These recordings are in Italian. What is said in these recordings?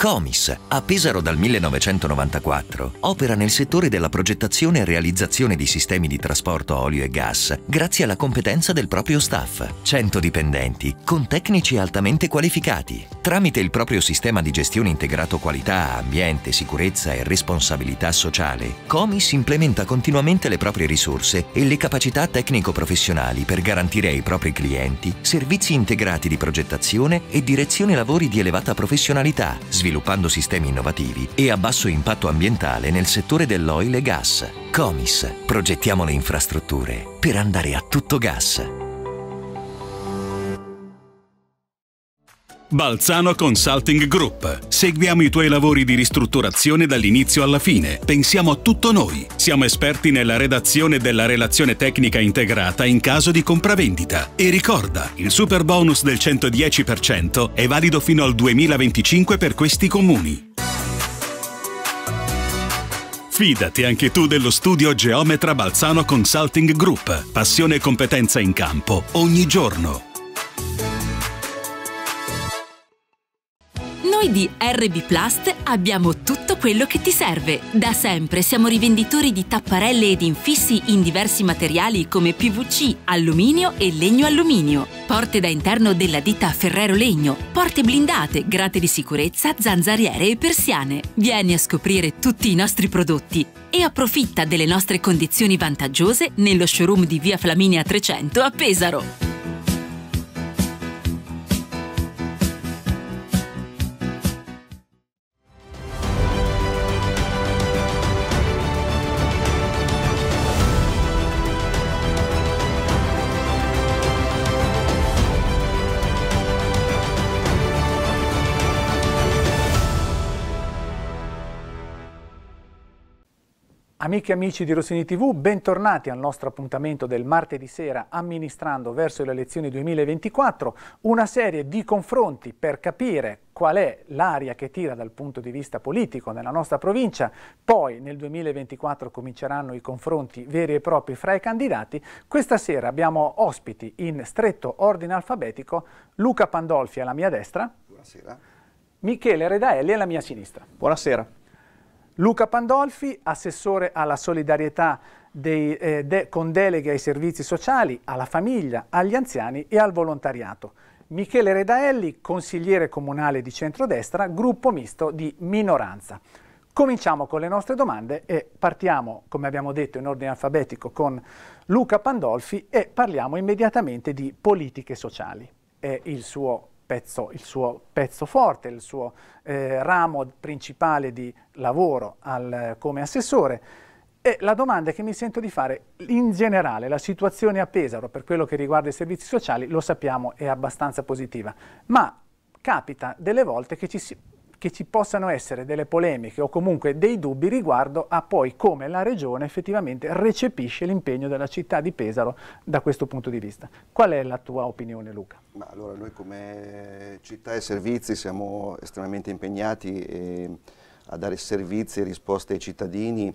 Comis, a Pesaro dal 1994, opera nel settore della progettazione e realizzazione di sistemi di trasporto olio e gas grazie alla competenza del proprio staff, 100 dipendenti, con tecnici altamente qualificati. Tramite il proprio sistema di gestione integrato qualità, ambiente, sicurezza e responsabilità sociale, Comis implementa continuamente le proprie risorse e le capacità tecnico-professionali per garantire ai propri clienti servizi integrati di progettazione e direzione lavori di elevata professionalità, sviluppo sviluppando sistemi innovativi e a basso impatto ambientale nel settore dell'oil e gas. Comis, progettiamo le infrastrutture per andare a tutto gas. Balzano Consulting Group. Seguiamo i tuoi lavori di ristrutturazione dall'inizio alla fine. Pensiamo a tutto noi. Siamo esperti nella redazione della relazione tecnica integrata in caso di compravendita. E ricorda, il super bonus del 110% è valido fino al 2025 per questi comuni. Fidati anche tu dello studio Geometra Balzano Consulting Group. Passione e competenza in campo ogni giorno. Noi di RB Plast abbiamo tutto quello che ti serve. Da sempre siamo rivenditori di tapparelle ed infissi in diversi materiali come PVC, alluminio e legno alluminio. Porte da interno della ditta Ferrero Legno, porte blindate, grate di sicurezza, zanzariere e persiane. Vieni a scoprire tutti i nostri prodotti e approfitta delle nostre condizioni vantaggiose nello showroom di Via Flaminia 300 a Pesaro. Amiche e amici di Rossini TV, bentornati al nostro appuntamento del martedì sera amministrando verso le elezioni 2024, una serie di confronti per capire qual è l'aria che tira dal punto di vista politico nella nostra provincia, poi nel 2024 cominceranno i confronti veri e propri fra i candidati. Questa sera abbiamo ospiti in stretto ordine alfabetico Luca Pandolfi alla mia destra. Buonasera. Michele Redaelli alla mia sinistra. Buonasera. Luca Pandolfi, assessore alla solidarietà dei, eh, de, con deleghe ai servizi sociali, alla famiglia, agli anziani e al volontariato. Michele Redaelli, consigliere comunale di centrodestra, gruppo misto di minoranza. Cominciamo con le nostre domande e partiamo, come abbiamo detto, in ordine alfabetico con Luca Pandolfi e parliamo immediatamente di politiche sociali. È il suo pezzo, il suo pezzo forte, il suo eh, ramo principale di lavoro al, come assessore. E la domanda che mi sento di fare, in generale, la situazione a Pesaro per quello che riguarda i servizi sociali, lo sappiamo, è abbastanza positiva, ma capita delle volte che ci si che ci possano essere delle polemiche o comunque dei dubbi riguardo a poi come la Regione effettivamente recepisce l'impegno della città di Pesaro da questo punto di vista. Qual è la tua opinione Luca? Ma allora noi come città e servizi siamo estremamente impegnati ehm, a dare servizi e risposte ai cittadini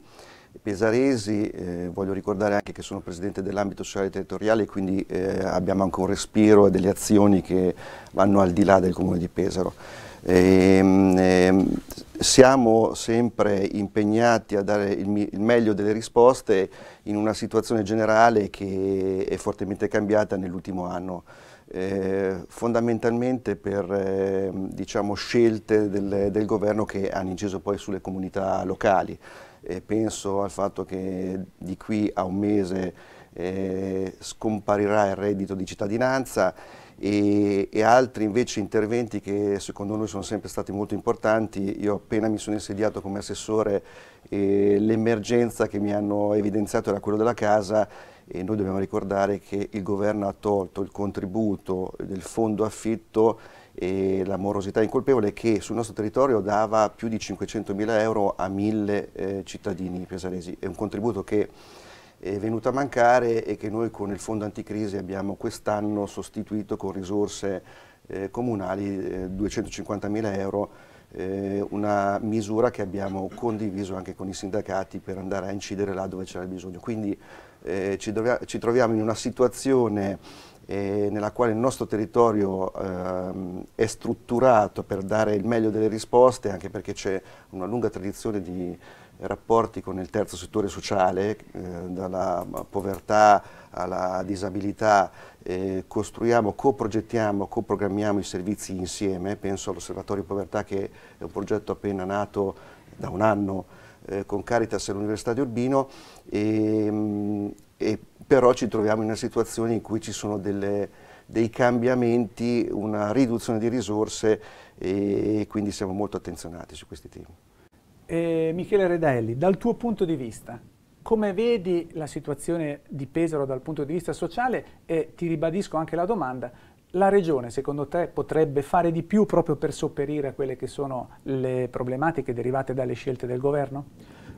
pesaresi, eh, voglio ricordare anche che sono presidente dell'ambito sociale e territoriale, quindi eh, abbiamo anche un respiro e delle azioni che vanno al di là del comune di Pesaro. E, ehm, ehm, siamo sempre impegnati a dare il, il, meglio delle risposte in una situazione generale che è fortemente cambiata nell'ultimo anno. Eh, fondamentalmente per eh, diciamo, scelte del, del, governo che hanno inciso poi sulle comunità locali. Eh, penso al fatto che di qui a un mese eh, scomparirà il reddito di cittadinanza e, e, altri invece interventi che secondo noi sono sempre stati molto importanti. Io appena mi sono insediato come assessore eh, l'emergenza che mi hanno evidenziato era quella della casa e noi dobbiamo ricordare che il governo ha tolto il contributo del fondo affitto e la morosità incolpevole che sul nostro territorio dava più di 500 mila euro a mille eh, cittadini pesaresi. È un contributo che è venuta a mancare e che noi con il fondo anticrisi abbiamo quest'anno sostituito con risorse eh, comunali eh, mila euro, eh, una misura che abbiamo condiviso anche con i sindacati per andare a incidere là dove c'era bisogno. Quindi eh, ci, ci, troviamo in una situazione eh, nella quale il nostro territorio ehm, è strutturato per dare il meglio delle risposte, anche perché c'è una lunga tradizione di rapporti con il terzo settore sociale, eh, dalla povertà alla disabilità, eh, costruiamo, coprogettiamo, coprogrammiamo i servizi insieme, penso all'Osservatorio Povertà che è un progetto appena nato da un anno eh, con Caritas e l'Università di Urbino, e, ehm, e però ci troviamo in una situazione in cui ci sono delle dei cambiamenti, una riduzione di risorse e quindi siamo molto attenzionati su questi temi. Eh, Michele Redelli, dal tuo punto di vista, come vedi la situazione di Pesaro dal punto di vista sociale e ti ribadisco anche la domanda, la regione secondo te potrebbe fare di più proprio per sopperire a quelle che sono le problematiche derivate dalle scelte del governo?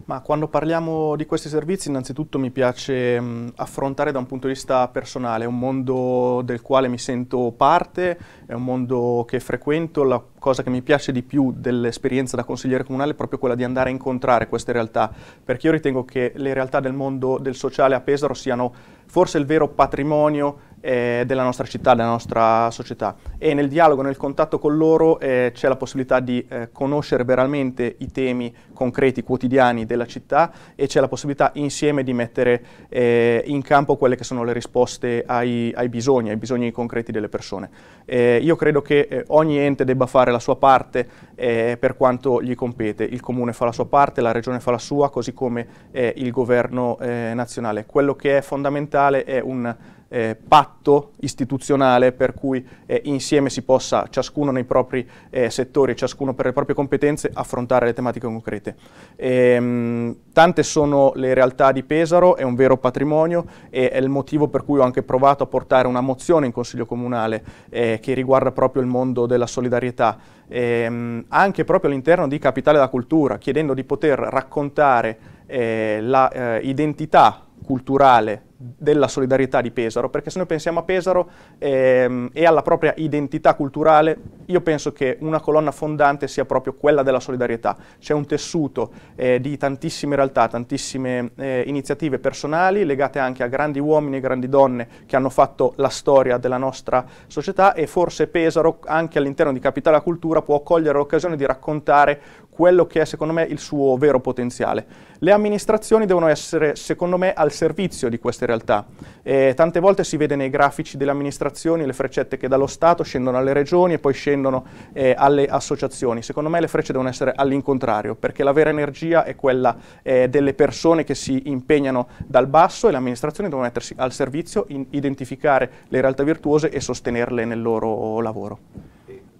Ma quando parliamo di questi servizi innanzitutto mi piace mh, affrontare da un punto di vista personale, è un mondo del quale mi sento parte, è un mondo che frequento, la cosa che mi piace di più dell'esperienza da consigliere comunale è proprio quella di andare a incontrare queste realtà, perché io ritengo che le realtà del mondo del sociale a Pesaro siano forse il vero patrimonio eh, della nostra città, della nostra società. E nel dialogo, nel contatto con loro eh, c'è la possibilità di eh, conoscere veramente i temi concreti, quotidiani della città e c'è la possibilità insieme di mettere eh, in campo quelle che sono le risposte ai, ai bisogni, ai bisogni concreti delle persone. Eh, io credo che ogni ente debba fare la sua parte per quanto gli compete. Il comune fa la sua parte, la regione fa la sua, così come il governo nazionale. Quello che è fondamentale è un eh, patto istituzionale per cui eh, insieme si possa, ciascuno nei propri eh, settori, ciascuno per le proprie competenze, affrontare le tematiche concrete. E, ehm, mh, tante sono le realtà di Pesaro, è un vero patrimonio e è il motivo per cui ho anche provato a portare una mozione in Consiglio Comunale eh, che riguarda proprio il mondo della solidarietà, e, ehm, anche proprio all'interno di Capitale della Cultura, chiedendo di poter raccontare eh, l'identità eh, culturale della solidarietà di Pesaro, perché se noi pensiamo a Pesaro ehm, e alla propria identità culturale, io penso che una colonna fondante sia proprio quella della solidarietà. C'è un tessuto eh, di tantissime realtà, tantissime eh, iniziative personali legate anche a grandi uomini e grandi donne che hanno fatto la storia della nostra società e forse Pesaro anche all'interno di Capitale Cultura può cogliere l'occasione di raccontare quello che è secondo me il suo vero potenziale. Le amministrazioni devono essere secondo me al servizio di queste realtà. E tante volte si vede nei grafici delle amministrazioni le freccette che dallo Stato scendono alle regioni e poi scendono eh, alle associazioni. Secondo me le frecce devono essere all'incontrario perché la vera energia è quella eh, delle persone che si impegnano dal basso e le amministrazioni devono mettersi al servizio, identificare le realtà virtuose e sostenerle nel loro lavoro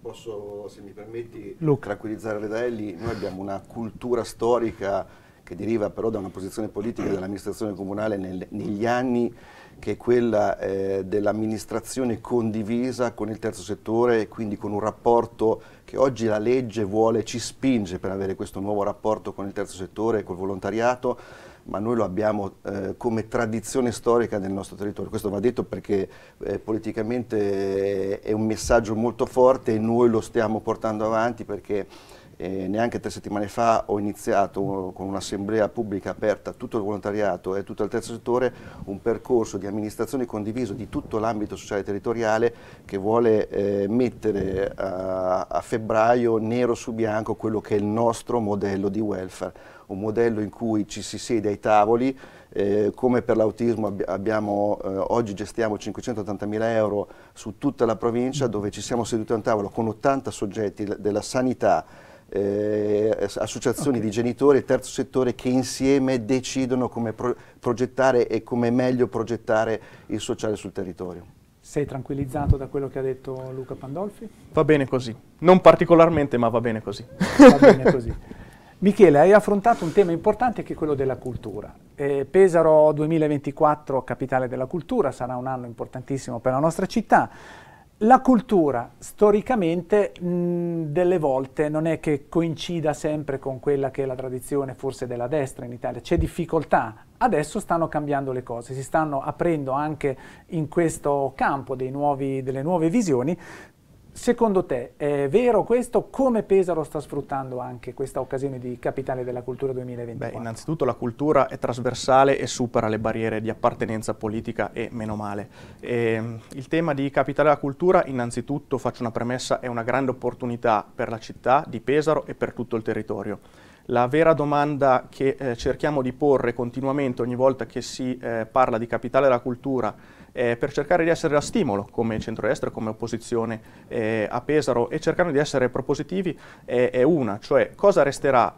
posso, se mi permetti, Luca. tranquillizzare Redelli, noi abbiamo una cultura storica che deriva però da una posizione politica dell'amministrazione comunale nel, negli anni che è quella eh, dell'amministrazione condivisa con il terzo settore e quindi con un rapporto che oggi la legge vuole, ci spinge per avere questo nuovo rapporto con il terzo settore e col volontariato ma noi lo abbiamo eh, come tradizione storica nel nostro territorio. Questo va detto perché eh, politicamente è un messaggio molto forte e noi lo stiamo portando avanti perché eh, neanche tre settimane fa ho iniziato con un'assemblea pubblica aperta a tutto il volontariato e tutto il terzo settore un percorso di amministrazione condiviso di tutto l'ambito sociale e territoriale che vuole eh, mettere a, a febbraio nero su bianco quello che è il nostro modello di welfare, un modello in cui ci si siede ai tavoli, eh, come per l'autismo abbiamo, eh, oggi gestiamo 580.000 euro su tutta la provincia dove ci siamo seduti a un tavolo con 80 soggetti della sanità, eh, associazioni okay. di genitori e terzo settore che insieme decidono come pro progettare e come meglio progettare il sociale sul territorio. Sei tranquillizzato da quello che ha detto Luca Pandolfi? Va bene così, non particolarmente ma va bene così. Va bene così. Michele, hai affrontato un tema importante che è quello della cultura. Eh, Pesaro 2024, capitale della cultura, sarà un anno importantissimo per la nostra città. La cultura storicamente mh, delle volte non è che coincida sempre con quella che è la tradizione forse della destra in Italia, c'è difficoltà. Adesso stanno cambiando le cose, si stanno aprendo anche in questo campo nuovi, delle nuove visioni Secondo te è vero questo? Come Pesaro sta sfruttando anche questa occasione di capitale della cultura 2024? Beh, innanzitutto la cultura è trasversale e supera le barriere di appartenenza politica e meno male. E, ehm, il tema di capitale della cultura, innanzitutto faccio una premessa, è una grande opportunità per la città di Pesaro e per tutto il territorio. La vera domanda che eh, cerchiamo di porre continuamente ogni volta che si eh, parla di capitale della cultura eh, per cercare di essere da stimolo come centrodestra, come opposizione eh, a Pesaro e cercando di essere propositivi eh, è una, cioè cosa resterà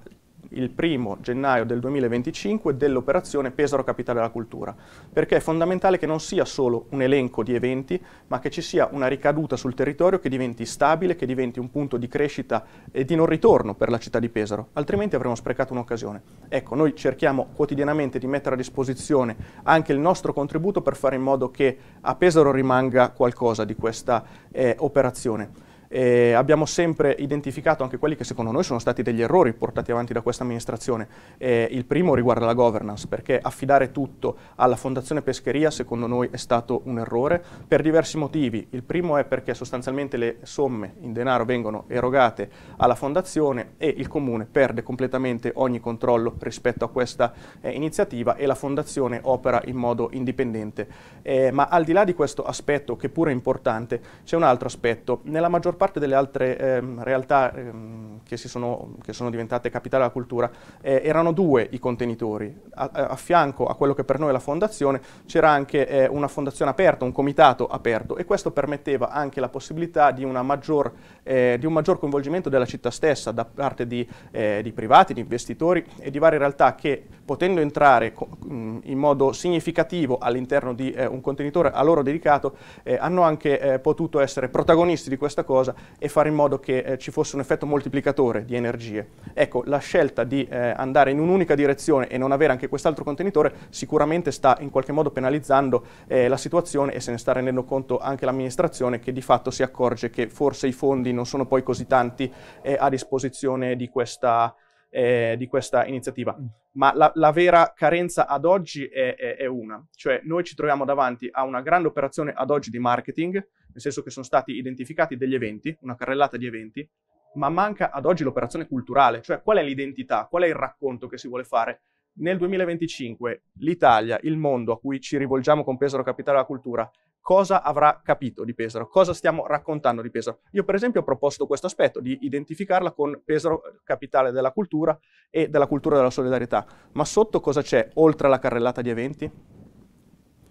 il primo gennaio del 2025 dell'operazione Pesaro Capitale della Cultura, perché è fondamentale che non sia solo un elenco di eventi, ma che ci sia una ricaduta sul territorio che diventi stabile, che diventi un punto di crescita e di non ritorno per la città di Pesaro, altrimenti avremo sprecato un'occasione. Ecco, noi cerchiamo quotidianamente di mettere a disposizione anche il nostro contributo per fare in modo che a Pesaro rimanga qualcosa di questa eh, operazione. Eh, abbiamo sempre identificato anche quelli che secondo noi sono stati degli errori portati avanti da questa amministrazione. Eh, il primo riguarda la governance, perché affidare tutto alla Fondazione Pescheria secondo noi è stato un errore per diversi motivi. Il primo è perché sostanzialmente le somme in denaro vengono erogate alla Fondazione e il Comune perde completamente ogni controllo rispetto a questa eh, iniziativa e la Fondazione opera in modo indipendente. Eh, ma al di là di questo aspetto, che pure è importante, c'è un altro aspetto. Nella maggior parte delle altre ehm, realtà ehm, che, sono, che, sono, diventate capitale della cultura eh, erano due i contenitori. A, a, fianco a quello che per noi è la fondazione c'era anche eh, una fondazione aperta, un comitato aperto e questo permetteva anche la possibilità di, maggior, eh, di un maggior coinvolgimento della città stessa da parte di, eh, di privati, di investitori e di varie realtà che potendo entrare in modo significativo all'interno di eh, un contenitore a loro dedicato eh, hanno anche potuto essere protagonisti di questa cosa cosa e fare in modo che eh, ci fosse un effetto moltiplicatore di energie. Ecco, la scelta di eh, andare in un'unica direzione e non avere anche quest'altro contenitore sicuramente sta in qualche modo penalizzando eh, la situazione e se ne sta rendendo conto anche l'amministrazione che di fatto si accorge che forse i fondi non sono poi così tanti eh, a disposizione di questa eh, di questa iniziativa. Mm. Ma la, la, vera carenza ad oggi è, è, è, una, cioè noi ci troviamo davanti a una grande operazione ad oggi di marketing, nel senso che sono stati identificati degli eventi, una carrellata di eventi, ma manca ad oggi l'operazione culturale, cioè qual è l'identità, qual è il racconto che si vuole fare. Nel 2025 l'Italia, il mondo a cui ci rivolgiamo con Pesaro Capitale della Cultura, cosa avrà capito di Pesaro, cosa stiamo raccontando di Pesaro. Io per esempio ho proposto questo aspetto di identificarla con Pesaro capitale della cultura e della cultura della solidarietà, ma sotto cosa c'è oltre alla carrellata di eventi?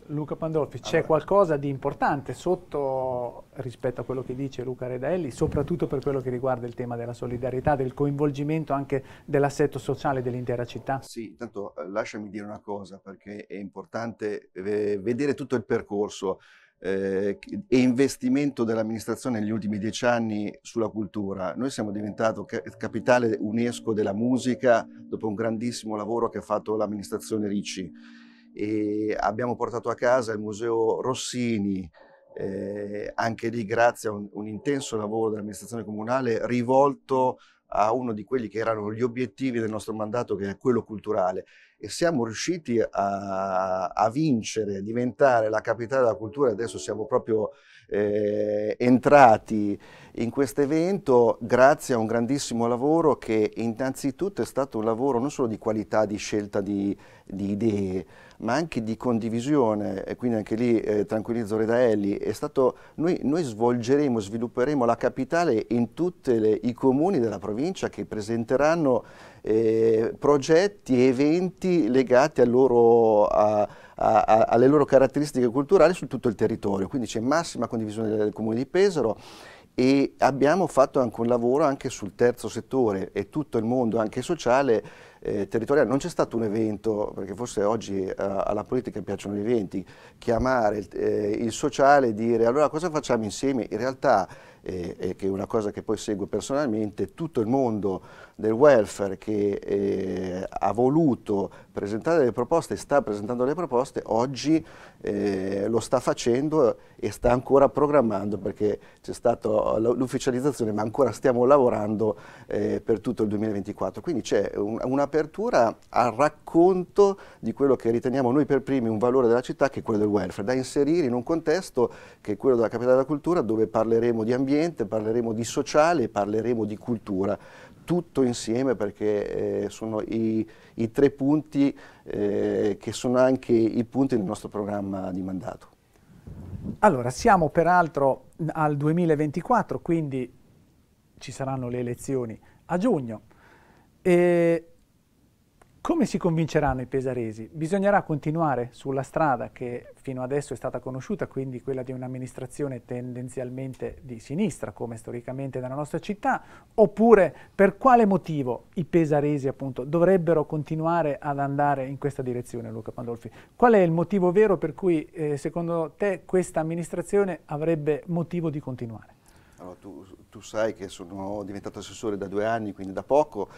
Luca Pandolfi, c'è allora. qualcosa di importante sotto rispetto a quello che dice Luca Redelli, soprattutto per quello che riguarda il tema della solidarietà, del coinvolgimento anche dell'assetto sociale dell'intera città? Sì, intanto eh, lasciami dire una cosa perché è importante eh, vedere tutto il percorso eh, e investimento dell'amministrazione negli ultimi dieci anni sulla cultura. Noi siamo diventati capitale UNESCO della musica dopo un grandissimo lavoro che ha fatto l'amministrazione Ricci e abbiamo portato a casa il Museo Rossini, eh, anche lì grazie a un, un intenso lavoro dell'amministrazione comunale rivolto a uno di quelli che erano gli obiettivi del nostro mandato, che è quello culturale. E siamo riusciti a, a vincere, a diventare la capitale della cultura. Adesso siamo proprio eh, entrati in questo evento grazie a un grandissimo lavoro che innanzitutto è stato un lavoro non solo di qualità, di scelta di, di idee, ma anche di condivisione, e quindi anche lì eh, tranquillizzo Redaelli, è stato, noi, noi svolgeremo, svilupperemo la capitale in tutti i comuni della provincia che presenteranno eh, progetti e eventi legati loro, a, a, a, alle loro caratteristiche culturali su tutto il territorio, quindi c'è massima condivisione del, del comune di Pesaro e abbiamo fatto anche un lavoro anche sul terzo settore e tutto il mondo anche sociale eh, territoriale. Non c'è stato un evento, perché forse oggi eh, alla politica piacciono gli eventi, chiamare il, eh, il sociale e dire allora cosa facciamo insieme? In realtà eh, eh, che è una cosa che poi seguo personalmente, tutto il mondo del welfare che eh, ha voluto presentare delle proposte e sta presentando le proposte, oggi eh, lo sta facendo e sta ancora programmando perché c'è stata l'ufficializzazione ma ancora stiamo lavorando eh, per tutto il 2024. Quindi c'è un'apertura al racconto di quello che riteniamo noi per primi un valore della città che è quello del welfare, da inserire in un contesto che è quello della capitale della cultura dove parleremo di ambiente, ambiente, parleremo di sociale, parleremo di cultura, tutto insieme perché eh, sono i, i, tre punti eh, che sono anche i punti del nostro programma di mandato. Allora, siamo peraltro al 2024, quindi ci saranno le elezioni a giugno. E come si convinceranno i pesaresi? Bisognerà continuare sulla strada che fino adesso è stata conosciuta, quindi quella di un'amministrazione tendenzialmente di sinistra, come storicamente nella nostra città, oppure per quale motivo i pesaresi appunto dovrebbero continuare ad andare in questa direzione, Luca Pandolfi? Qual è il motivo vero per cui eh, secondo te questa amministrazione avrebbe motivo di continuare? Allora, tu, tu sai che sono diventato assessore da due anni, quindi da poco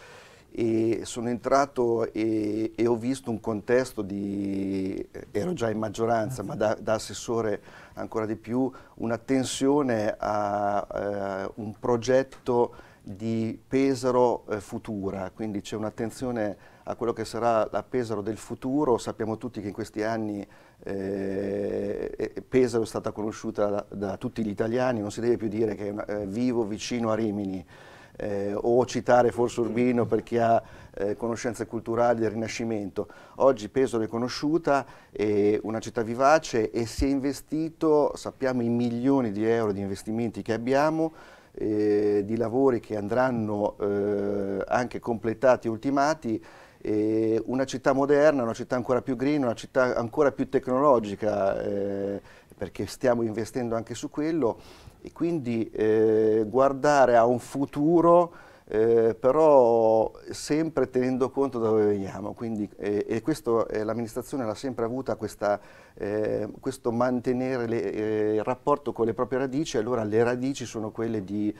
e sono entrato e, e ho visto un contesto di, ero già in maggioranza, ma da, da assessore ancora di più, una tensione a uh, un progetto di Pesaro eh, futura, quindi c'è un'attenzione a quello che sarà la Pesaro del futuro, sappiamo tutti che in questi anni eh, Pesaro è stata conosciuta da, da, tutti gli italiani, non si deve più dire che è una, eh, vivo vicino a Rimini, eh, o citare forse Urbino per chi ha eh, conoscenze culturali del Rinascimento. Oggi Pesaro è conosciuta, è una città vivace e si è investito, sappiamo i milioni di euro di investimenti che abbiamo, eh, di lavori che andranno eh, anche completati e ultimati, una città moderna, una città ancora più green, una città ancora più tecnologica, eh, perché stiamo investendo anche su quello e quindi eh, guardare a un futuro eh, però sempre tenendo conto da dove veniamo quindi, eh, e questo eh, l'amministrazione l'ha sempre avuta questa, eh, questo mantenere le, eh, il rapporto con le proprie radici allora le radici sono quelle di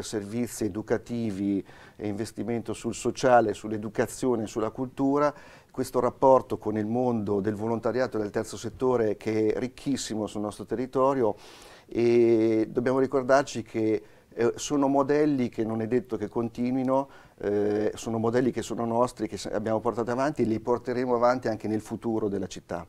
servizi educativi e investimento sul sociale, sull'educazione, sulla cultura questo rapporto con il mondo del volontariato e del terzo settore che è ricchissimo sul nostro territorio e dobbiamo ricordarci che eh, sono modelli che non è detto che continuino, eh, sono modelli che sono nostri, che abbiamo portato avanti e li porteremo avanti anche nel futuro della città.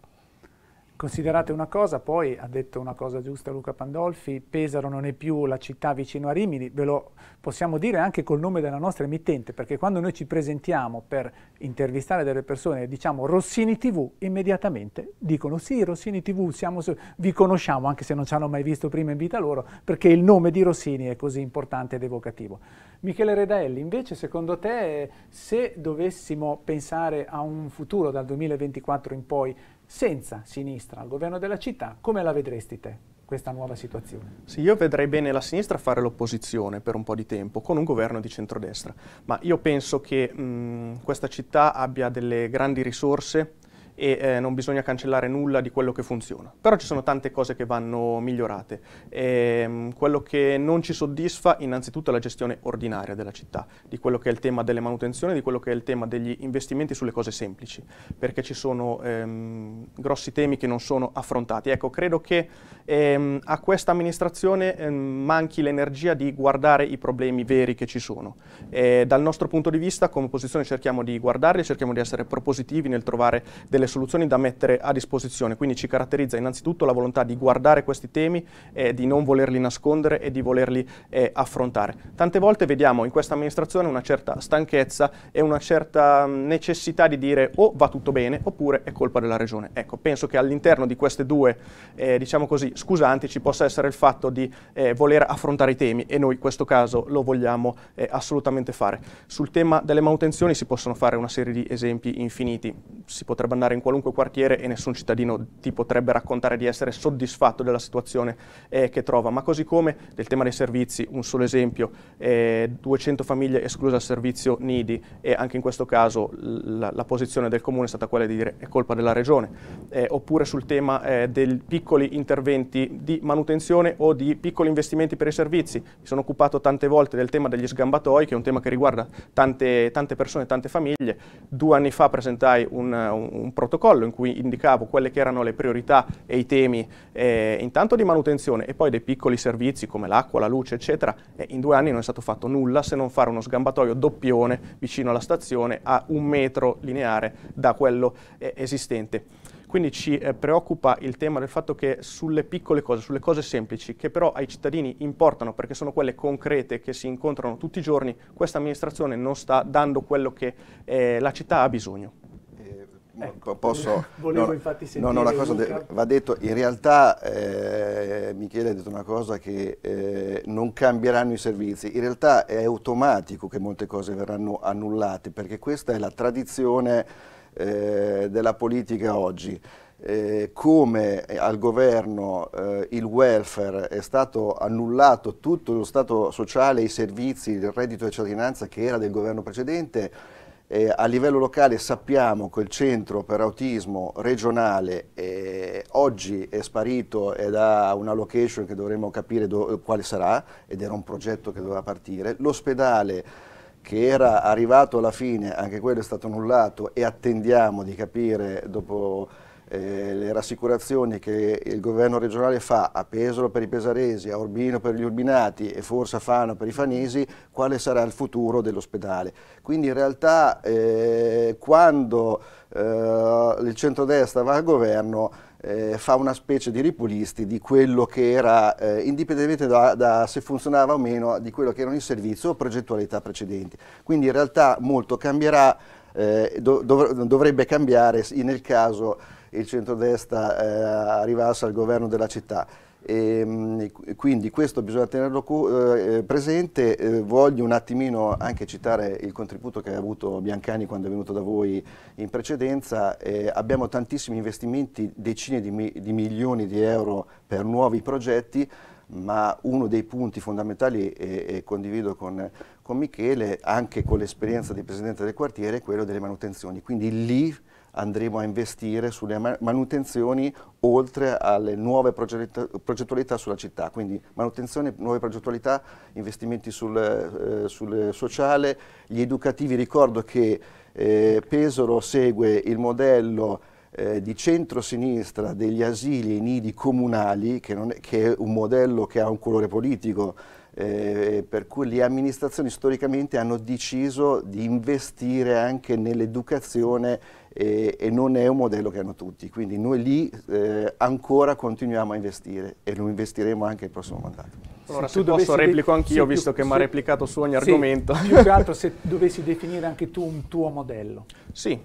Considerate una cosa, poi ha detto una cosa giusta Luca Pandolfi, Pesaro non è più la città vicino a Rimini, ve lo possiamo dire anche col nome della nostra emittente, perché quando noi ci presentiamo per intervistare delle persone e diciamo Rossini TV, immediatamente dicono sì, Rossini TV, su, vi conosciamo, anche se non ci hanno mai visto prima in vita loro, perché il nome di Rossini è così importante ed evocativo. Michele Redaelli, invece, secondo te, se dovessimo pensare a un futuro dal 2024 in poi, senza sinistra al governo della città, come la vedresti te? questa nuova situazione? Sì, io vedrei bene la sinistra fare l'opposizione per un po' di tempo con un governo di centrodestra, ma io penso che mh, questa città abbia delle grandi risorse e eh, non bisogna cancellare nulla di quello che funziona. Però ci sono tante cose che vanno migliorate. E, ehm, quello che non ci soddisfa innanzitutto è la gestione ordinaria della città, di quello che è il tema delle manutenzioni, di quello che è il tema degli investimenti sulle cose semplici, perché ci sono ehm, grossi temi che non sono affrontati. Ecco, credo che ehm, a questa amministrazione ehm, manchi l'energia di guardare i problemi veri che ci sono. E, eh, dal nostro punto di vista, come opposizione, cerchiamo di guardarli, cerchiamo di essere propositivi nel trovare delle soluzioni da mettere a disposizione, quindi ci caratterizza innanzitutto la volontà di guardare questi temi, eh, di non volerli nascondere e di volerli eh, affrontare. Tante volte vediamo in questa amministrazione una certa stanchezza e una certa mm, necessità di dire o va tutto bene oppure è colpa della regione. Ecco, penso che all'interno di queste due, eh, diciamo così, scusanti ci possa essere il fatto di eh, voler affrontare i temi e noi in questo caso lo vogliamo eh, assolutamente fare. Sul tema delle manutenzioni si possono fare una serie di esempi infiniti, si potrebbe andare in in qualunque quartiere e nessun cittadino ti potrebbe raccontare di essere soddisfatto della situazione eh, che trova, ma così come del tema dei servizi, un solo esempio, eh, 200 famiglie escluse al servizio NIDI e anche in questo caso la, la, posizione del comune è stata quella di dire è colpa della regione, eh, oppure sul tema eh, dei piccoli interventi di manutenzione o di piccoli investimenti per i servizi, mi sono occupato tante volte del tema degli sgambatoi che è un tema che riguarda tante, tante persone, tante famiglie, due anni fa presentai un, un, un protocollo in cui indicavo quelle che erano le priorità e i temi eh, intanto di manutenzione e poi dei piccoli servizi come l'acqua, la luce eccetera, eh, in due anni non è stato fatto nulla se non fare uno sgambatoio doppione vicino alla stazione a un metro lineare da quello eh, esistente. Quindi ci eh, preoccupa il tema del fatto che sulle piccole cose, sulle cose semplici, che però ai cittadini importano perché sono quelle concrete che si incontrano tutti i giorni, questa amministrazione non sta dando quello che eh, la città ha bisogno. Ecco, ecco, posso, volevo no, infatti sentire. No, no, la cosa de, va detto, in realtà eh, Michele ha detto una cosa che eh, non cambieranno i servizi, in realtà è automatico che molte cose verranno annullate perché questa è la tradizione eh, della politica oggi. Eh, come eh, al governo eh, il welfare è stato annullato tutto lo stato sociale, i servizi, il reddito di cittadinanza che era del governo precedente, eh, a livello locale sappiamo che il centro per autismo regionale eh, oggi è sparito ed ha una location che dovremmo capire do quale sarà ed era un progetto che doveva partire. L'ospedale che era arrivato alla fine, anche quello è stato annullato e attendiamo di capire dopo eh, le rassicurazioni che il governo regionale fa a Pesaro per i pesaresi, a Urbino per gli urbinati e forse a Fano per i fanesi, quale sarà il futuro dell'ospedale. Quindi in realtà eh, quando eh, il centrodestra va al governo eh, fa una specie di ripulisti di quello che era, eh, indipendentemente da, da, se funzionava o meno, di quello che erano i servizi o progettualità precedenti. Quindi in realtà molto cambierà, eh, dov dovrebbe cambiare nel caso il centrodestra eh, arrivasse al governo della città. Ehm, e, quindi questo bisogna tenerlo eh, eh, presente, eh, voglio un attimino anche citare il contributo che ha avuto Biancani quando è venuto da voi in precedenza, eh, abbiamo tantissimi investimenti, decine di, mi di milioni di euro per nuovi progetti, ma uno dei punti fondamentali, e, e condivido con, con Michele, anche con l'esperienza di Presidente del quartiere, è quello delle manutenzioni, quindi lì andremo a investire sulle manutenzioni oltre alle nuove progettualità sulla città, quindi manutenzione, nuove progettualità, investimenti sul, eh, sul sociale, gli educativi, ricordo che eh, Pesaro segue il modello eh, di centro-sinistra degli asili e nidi comunali, che, è, che è un modello che ha un colore politico, eh, per cui le amministrazioni storicamente hanno deciso di investire anche nell'educazione e, e, non è un modello che hanno tutti, quindi noi lì eh, ancora continuiamo a investire e lo investiremo anche il prossimo mandato. Allora, se, se tu posso replico anch'io, visto che mi ha replicato su ogni sì, argomento. Più che altro se dovessi definire anche tu un tuo modello. Sì,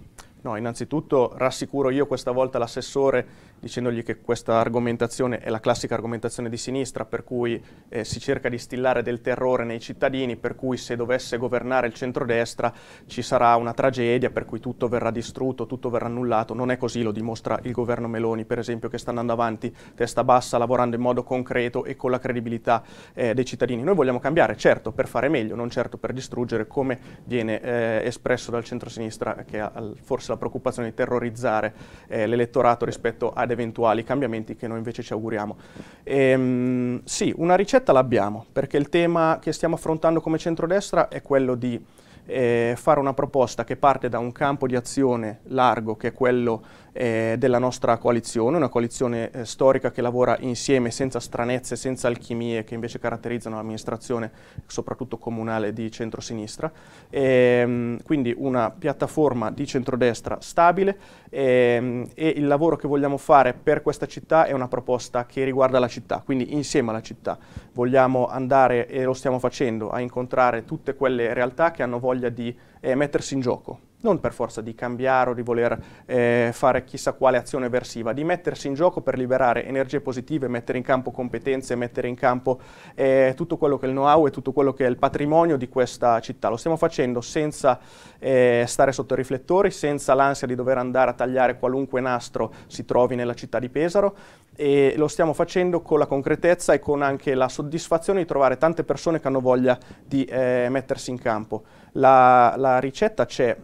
no, innanzitutto rassicuro io questa volta l'assessore dicendogli che questa argomentazione è la classica argomentazione di sinistra, per cui eh, si cerca di stillare del terrore nei cittadini, per cui se dovesse governare il centrodestra ci sarà una tragedia, per cui tutto verrà distrutto, tutto verrà annullato. Non è così, lo dimostra il governo Meloni, per esempio, che sta andando avanti testa bassa, lavorando in modo concreto e con la credibilità eh, dei cittadini. Noi vogliamo cambiare, certo, per fare meglio, non certo per distruggere, come viene eh, espresso dal centrosinistra, che ha forse la preoccupazione di terrorizzare eh, l'elettorato rispetto a dei eventuali cambiamenti che noi invece ci auguriamo. Ehm, sì, una ricetta l'abbiamo, perché il tema che stiamo affrontando come centrodestra è quello di eh, fare una proposta che parte da un campo di azione largo, che è quello eh, della nostra coalizione, una coalizione eh, storica che lavora insieme senza stranezze, senza alchimie che invece caratterizzano l'amministrazione soprattutto comunale di centrosinistra. E, ehm, quindi una piattaforma di centrodestra stabile e, ehm, e il lavoro che vogliamo fare per questa città è una proposta che riguarda la città, quindi insieme alla città. Vogliamo andare, e lo stiamo facendo, a incontrare tutte quelle realtà che hanno voglia di eh, mettersi in gioco, non per forza di cambiare o di voler eh, fare chissà quale azione avversiva, di mettersi in gioco per liberare energie positive, mettere in campo competenze, mettere in campo eh, tutto quello che è il know-how e tutto quello che è il patrimonio di questa città. Lo stiamo facendo senza eh, stare sotto i riflettori, senza l'ansia di dover andare a tagliare qualunque nastro si trovi nella città di Pesaro e lo stiamo facendo con la concretezza e con anche la soddisfazione di trovare tante persone che hanno voglia di eh, mettersi in campo. La, la ricetta c'è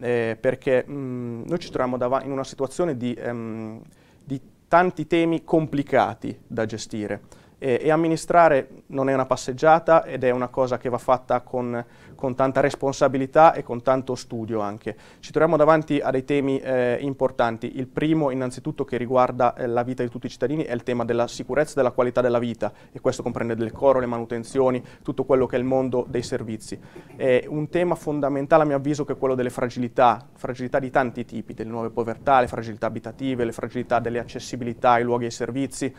eh, perché mh, mm, noi ci troviamo davanti in una situazione di, ehm, di tanti temi complicati da gestire e, e amministrare non è una passeggiata ed è una cosa che va fatta con, con tanta responsabilità e con tanto studio anche. Ci troviamo davanti a dei temi eh, importanti. Il primo innanzitutto che riguarda eh, la vita di tutti i cittadini è il tema della sicurezza e della qualità della vita e questo comprende del coro, le manutenzioni, tutto quello che è il mondo dei servizi. È un tema fondamentale a mio avviso che è quello delle fragilità, fragilità di tanti tipi, delle nuove povertà, le fragilità abitative, le fragilità delle accessibilità ai luoghi e ai servizi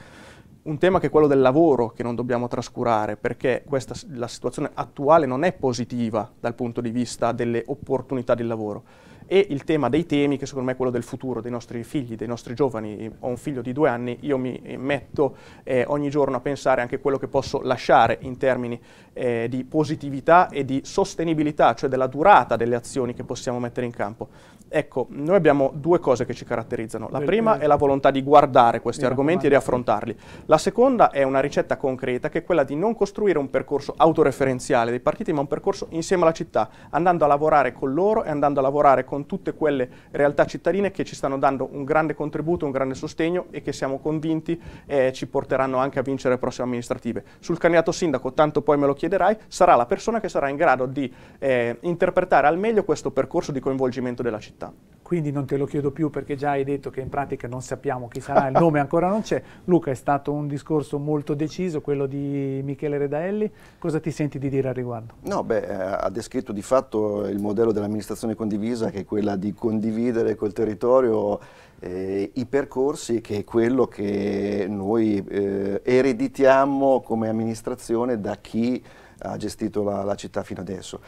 un tema che è quello del lavoro che non dobbiamo trascurare perché questa, la situazione attuale non è positiva dal punto di vista delle opportunità di lavoro e il tema dei temi che secondo me è quello del futuro dei nostri figli, dei nostri giovani. Ho un figlio di due anni, io mi metto eh, ogni giorno a pensare anche a quello che posso lasciare in termini eh, di positività e di sostenibilità, cioè della durata delle azioni che possiamo mettere in campo. Ecco, noi abbiamo due cose che ci caratterizzano. La prima è la volontà di guardare questi argomenti e di affrontarli. La seconda è una ricetta concreta che è quella di non costruire un percorso autoreferenziale dei partiti, ma un percorso insieme alla città, andando a lavorare con loro e andando a lavorare con tutte quelle realtà cittadine che ci stanno dando un grande contributo, un grande sostegno e che siamo convinti eh, ci porteranno anche a vincere le prossime amministrative. Sul candidato sindaco, tanto poi me lo chiederai, sarà la persona che sarà in grado di eh, interpretare al meglio questo percorso di coinvolgimento della città scelta. Quindi non te lo chiedo più perché già hai detto che in pratica non sappiamo chi sarà, il nome ancora non c'è. Luca, è stato un discorso molto deciso, quello di Michele Redaelli. Cosa ti senti di dire al riguardo? No, beh, eh, ha descritto di fatto il modello dell'amministrazione condivisa, che è quella di condividere col territorio eh, i percorsi che è quello che noi eh, ereditiamo come amministrazione da chi ha gestito la, la città fino adesso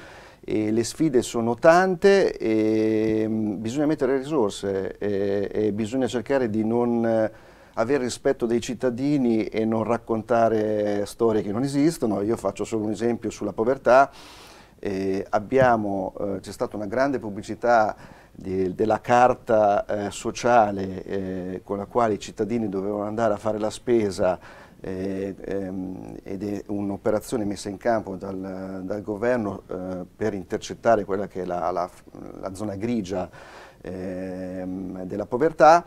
e le sfide sono tante e mm, bisogna mettere risorse e, e bisogna cercare di non eh, avere rispetto dei cittadini e non raccontare storie che non esistono. Io faccio solo un esempio sulla povertà. Eh, eh, c'è stata una grande pubblicità di, della carta eh, sociale eh, con la quale i cittadini dovevano andare a fare la spesa eh, ed è un'operazione messa in campo dal, dal governo eh, per intercettare quella che è la, la, la zona grigia ehm, della povertà.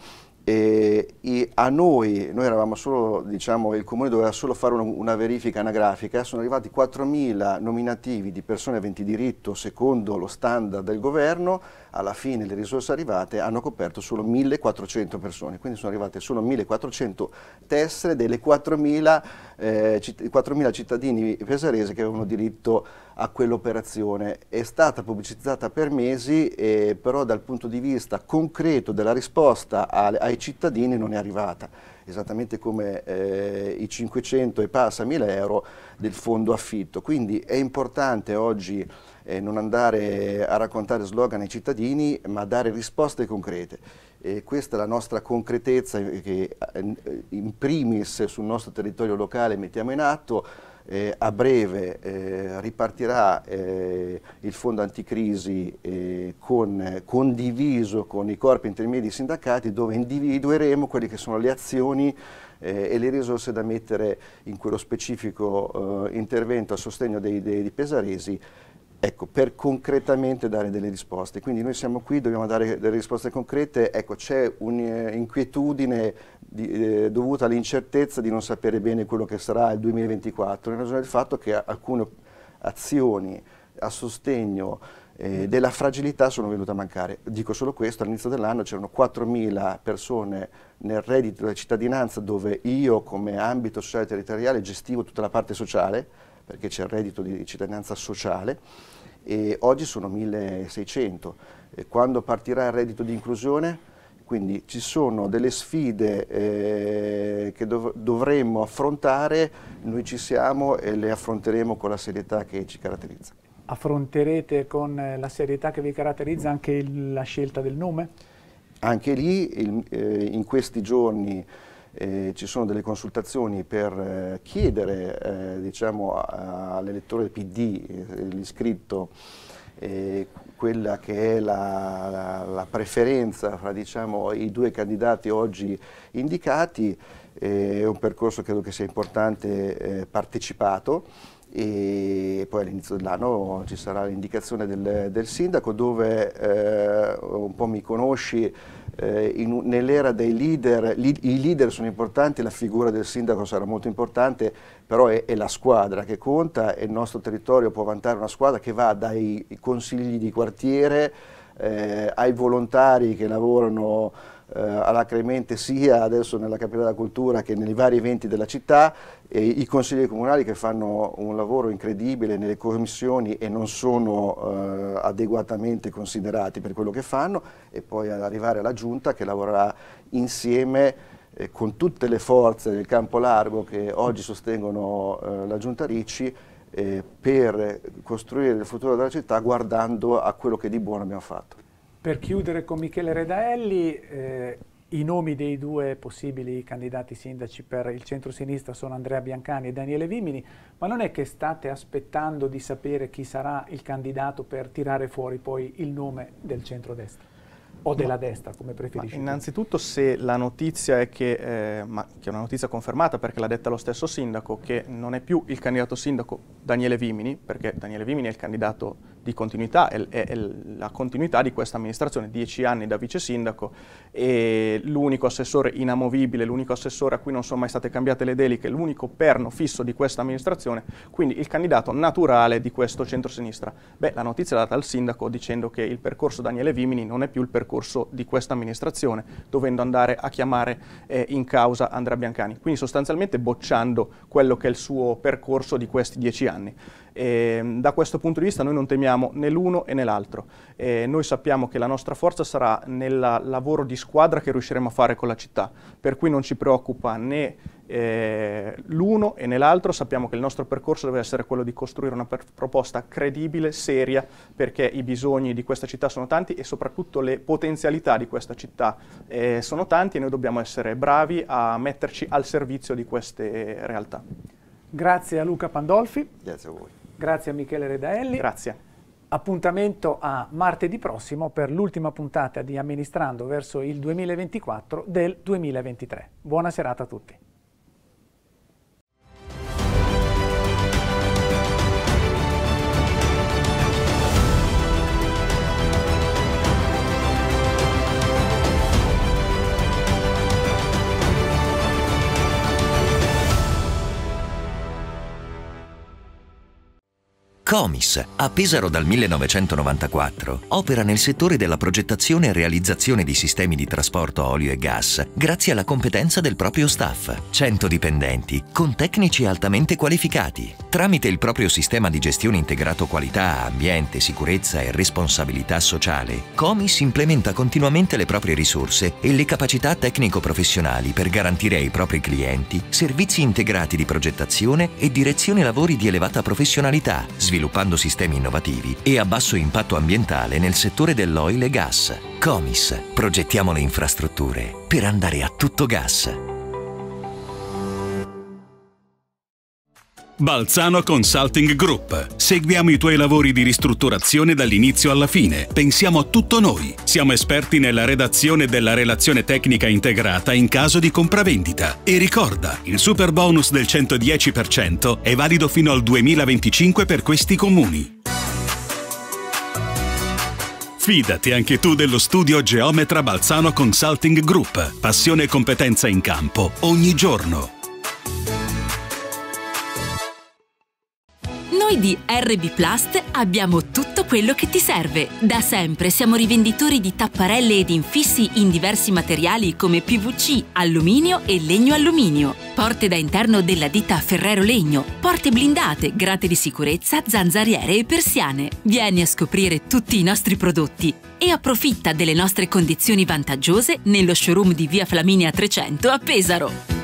e a noi, noi eravamo solo, diciamo, il comune doveva solo fare una, una verifica anagrafica, sono arrivati 4.000 nominativi di persone aventi diritto secondo lo standard del governo, alla fine le risorse arrivate hanno coperto solo 1400 persone, quindi sono arrivate solo 1400 tessere delle 4000, eh, 4000 cittadini pesaresi che avevano diritto a quell'operazione. È stata pubblicizzata per mesi, eh, però dal punto di vista concreto della risposta ai cittadini non è arrivata esattamente come eh, i 500 e passa 1000 euro del fondo affitto. Quindi è importante oggi eh, non andare a raccontare slogan ai cittadini, ma dare risposte concrete. E questa è la nostra concretezza eh, che eh, in primis sul nostro territorio locale mettiamo in atto, eh, a breve eh, ripartirà eh, il fondo anticrisi eh, con, condiviso con i corpi intermedi sindacati dove individueremo quelle che sono le azioni eh, e le risorse da mettere in quello specifico eh, intervento a sostegno dei, dei pesaresi ecco, per concretamente dare delle risposte. Quindi noi siamo qui, dobbiamo dare delle risposte concrete, ecco, c'è un'inquietudine eh, dovuta all'incertezza di non sapere bene quello che sarà il 2024, in ragione del fatto che alcune azioni a sostegno eh, della fragilità sono venute a mancare. Dico solo questo, all'inizio dell'anno c'erano 4.000 persone nel reddito della cittadinanza dove io come ambito sociale territoriale gestivo tutta la parte sociale, perché c'è il reddito di cittadinanza sociale, e oggi sono 1600. E quando partirà il reddito di inclusione? Quindi ci sono delle sfide eh, che dov dovremmo affrontare, noi ci siamo e le affronteremo con la serietà che ci caratterizza. Affronterete con eh, la serietà che vi caratterizza anche la scelta del nome? Anche lì, il, eh, in questi giorni, eh, ci sono delle consultazioni per eh, chiedere eh, diciamo, all'elettore PD, eh, l'iscritto, eh, quella che è la, la, la preferenza fra diciamo, i due candidati oggi indicati, è un percorso credo che sia importante partecipato e poi all'inizio dell'anno ci sarà l'indicazione del, del, sindaco dove eh, un po' mi conosci eh, nell'era dei leader, li, i leader sono importanti, la figura del sindaco sarà molto importante, però è, è, la squadra che conta e il nostro territorio può vantare una squadra che va dai consigli di quartiere eh, ai volontari che lavorano eh, alla sia adesso nella Capitale della Cultura che nei vari eventi della città, e i consiglieri comunali che fanno un lavoro incredibile nelle commissioni e non sono eh, adeguatamente considerati per quello che fanno, e poi ad arrivare alla Giunta che lavorerà insieme eh, con tutte le forze del campo largo che oggi sostengono eh, la Giunta Ricci eh, per costruire il futuro della città guardando a quello che di buono abbiamo fatto. Per chiudere con Michele Redaelli, eh, i nomi dei due possibili candidati sindaci per il centro-sinistra sono Andrea Biancani e Daniele Vimini, ma non è che state aspettando di sapere chi sarà il candidato per tirare fuori poi il nome del centro-destra? o della destra, come preferisci? innanzitutto se la notizia è che, eh, ma che è una notizia confermata perché l'ha detta lo stesso sindaco, che non è più il candidato sindaco Daniele Vimini, perché Daniele Vimini è il candidato di continuità, è, è, è la continuità di questa amministrazione, dieci anni da vice sindaco e l'unico assessore inamovibile, l'unico assessore a cui non sono mai state cambiate le deliche, l'unico perno fisso di questa amministrazione, quindi il candidato naturale di questo centrosinistra. Beh, la notizia è data al sindaco dicendo che il percorso Daniele Vimini non è più il percorso corso di questa amministrazione, dovendo andare a chiamare eh, in causa Andrea Biancani. Quindi sostanzialmente bocciando quello che è il suo percorso di questi dieci anni. E, ehm, da questo punto di vista noi non temiamo né l'uno né l'altro. Ehm, noi sappiamo che la nostra forza sarà nel lavoro di squadra che riusciremo a fare con la città, per cui non ci preoccupa né eh, l'uno e l'altro, sappiamo che il nostro percorso deve essere quello di costruire una proposta credibile, seria, perché i bisogni di questa città sono tanti e soprattutto le potenzialità di questa città eh, sono tanti e noi dobbiamo essere bravi a metterci al servizio di queste realtà. Grazie a Luca Pandolfi. Grazie a voi. Grazie a Michele Redaelli. Grazie. Appuntamento a martedì prossimo per l'ultima puntata di Amministrando verso il 2024 del 2023. Buona serata a tutti. Comis, a Pesaro dal 1994, opera nel settore della progettazione e realizzazione di sistemi di trasporto olio e gas grazie alla competenza del proprio staff, 100 dipendenti, con tecnici altamente qualificati. Tramite il proprio sistema di gestione integrato qualità, ambiente, sicurezza e responsabilità sociale, Comis implementa continuamente le proprie risorse e le capacità tecnico-professionali per garantire ai propri clienti servizi integrati di progettazione e direzione lavori di elevata professionalità, sviluppo sviluppando sistemi innovativi e a basso impatto ambientale nel settore dell'oil e gas. Comis, progettiamo le infrastrutture per andare a tutto gas. Balzano Consulting Group. Seguiamo i tuoi lavori di ristrutturazione dall'inizio alla fine. Pensiamo a tutto noi. Siamo esperti nella redazione della relazione tecnica integrata in caso di compravendita. E ricorda, il super bonus del 110% è valido fino al 2025 per questi comuni. Fidati anche tu dello studio Geometra Balzano Consulting Group. Passione e competenza in campo ogni giorno. Noi di RB Plast abbiamo tutto quello che ti serve. Da sempre siamo rivenditori di tapparelle ed infissi in diversi materiali come PVC, alluminio e legno alluminio. Porte da interno della ditta Ferrero Legno, porte blindate, grate di sicurezza, zanzariere e persiane. Vieni a scoprire tutti i nostri prodotti e approfitta delle nostre condizioni vantaggiose nello showroom di Via Flaminia 300 a Pesaro.